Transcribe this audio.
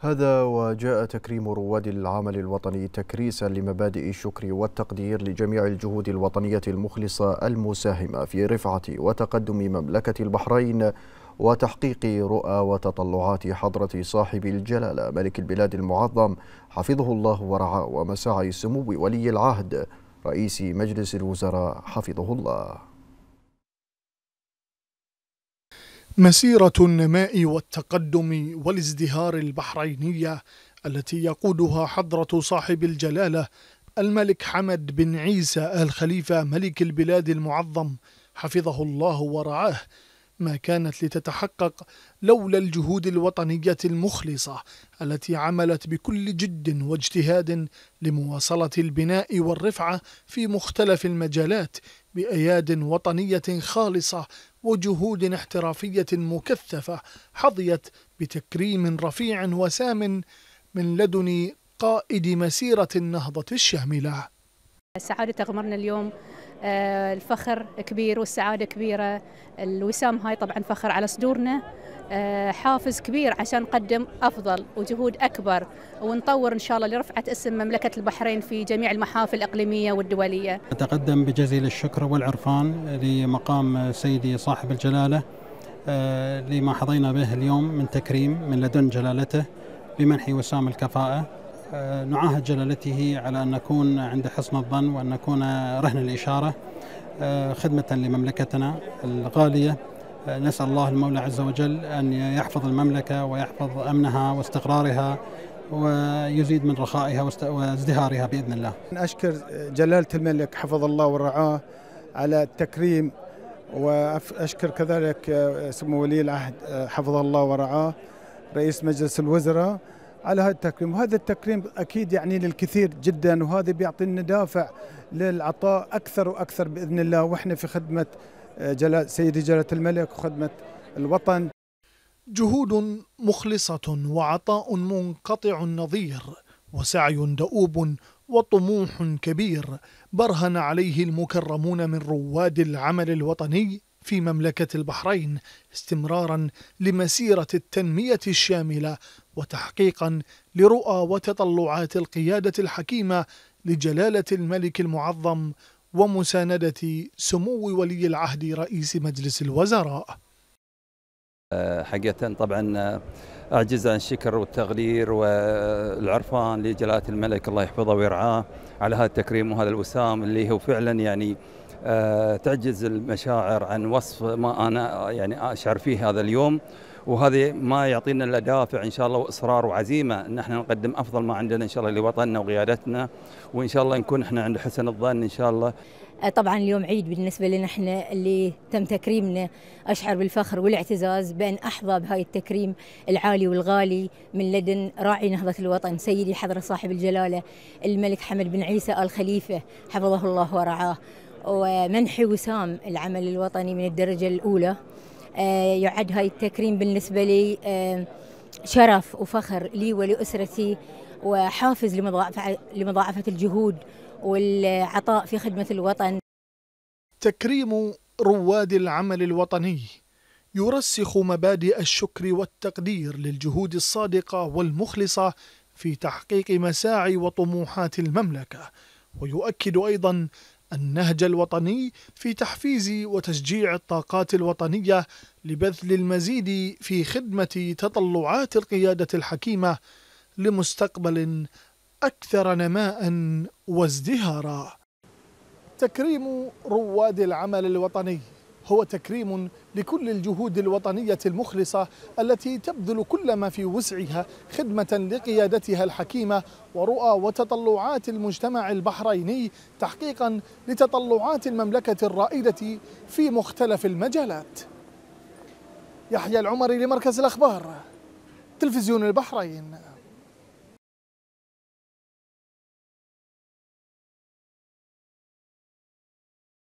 هذا وجاء تكريم رواد العمل الوطني تكريسا لمبادئ الشكر والتقدير لجميع الجهود الوطنية المخلصة المساهمة في رفعة وتقدم مملكة البحرين وتحقيق رؤى وتطلعات حضرة صاحب الجلالة ملك البلاد المعظم حفظه الله ورعاه ومساعي سمو ولي العهد رئيس مجلس الوزراء حفظه الله مسيرة النماء والتقدم والازدهار البحرينية التي يقودها حضرة صاحب الجلالة الملك حمد بن عيسى الخليفة ملك البلاد المعظم حفظه الله ورعاه ما كانت لتتحقق لولا الجهود الوطنية المخلصة التي عملت بكل جد واجتهاد لمواصلة البناء والرفعة في مختلف المجالات بأياد وطنية خالصة وجهود احترافية مكثفة حظيت بتكريم رفيع وسام من لدن قائد مسيرة النهضة الشاملة. سعادة تغمرنا اليوم آه، الفخر كبير والسعادة كبيرة الوسام هاي طبعا فخر على صدورنا آه، حافز كبير عشان نقدم أفضل وجهود أكبر ونطور إن شاء الله لرفعة اسم مملكة البحرين في جميع المحافل الإقليمية والدولية أتقدم بجزيل الشكر والعرفان لمقام سيدي صاحب الجلالة آه، لما حظينا به اليوم من تكريم من لدن جلالته بمنح وسام الكفاءة نعاهد جلالته على أن نكون عند حسن الظن وأن نكون رهن الإشارة آه، خدمة لمملكتنا الغالية آه، نسأل الله المولى عز وجل أن يحفظ المملكة ويحفظ أمنها واستقرارها ويزيد من رخائها وازدهارها بإذن الله أشكر جلالة الملك حفظ الله ورعاه على التكريم وأشكر كذلك آه، سمو ولي العهد حفظه الله ورعاه رئيس مجلس الوزراء على هذا التكريم وهذا التكريم أكيد يعني للكثير جدا وهذا بيعطينا دافع للعطاء أكثر وأكثر بإذن الله وإحنا في خدمة آه، جلال سيدي جلالة الملك وخدمة الوطن جهود مخلصة وعطاء منقطع النظير وسعي دؤوب وطموح كبير برهن عليه المكرمون من رواد العمل الوطني في مملكة البحرين استمرارا لمسيرة التنمية الشاملة وتحقيقا لرؤى وتطلعات القيادة الحكيمة لجلالة الملك المعظم ومساندة سمو ولي العهد رئيس مجلس الوزراء آه، حقيقة طبعا آه، أعجز عن الشكر والتقدير والعرفان لجلالة الملك الله يحفظه ويرعاه على هذا التكريم وهذا الوسام اللي هو فعلا يعني آه، تعجز المشاعر عن وصف ما انا يعني اشعر فيه هذا اليوم وهذا ما يعطينا الا دافع ان شاء الله واصرار وعزيمه ان احنا نقدم افضل ما عندنا ان شاء الله لوطننا وقيادتنا وان شاء الله نكون احنا عند حسن الظن ان شاء الله. آه، طبعا اليوم عيد بالنسبه لنا احنا اللي تم تكريمنا اشعر بالفخر والاعتزاز بان احظى بهاي التكريم العالي والغالي من لدن راعي نهضه الوطن سيدي حضره صاحب الجلاله الملك حمد بن عيسى ال خليفه حفظه الله ورعاه. ومنحي وسام العمل الوطني من الدرجة الأولى آه، يعد هاي التكريم بالنسبة لي آه، شرف وفخر لي ولأسرتي وحافز لمضاعفة, لمضاعفة الجهود والعطاء في خدمة الوطن تكريم رواد العمل الوطني يرسخ مبادئ الشكر والتقدير للجهود الصادقة والمخلصة في تحقيق مساعي وطموحات المملكة ويؤكد أيضا النهج الوطني في تحفيز وتشجيع الطاقات الوطنيه لبذل المزيد في خدمه تطلعات القياده الحكيمه لمستقبل اكثر نماء وازدهارا تكريم رواد العمل الوطني هو تكريم لكل الجهود الوطنية المخلصة التي تبذل كل ما في وسعها خدمة لقيادتها الحكيمة ورؤى وتطلعات المجتمع البحريني تحقيقا لتطلعات المملكة الرائدة في مختلف المجالات يحيى العمري لمركز الأخبار تلفزيون البحرين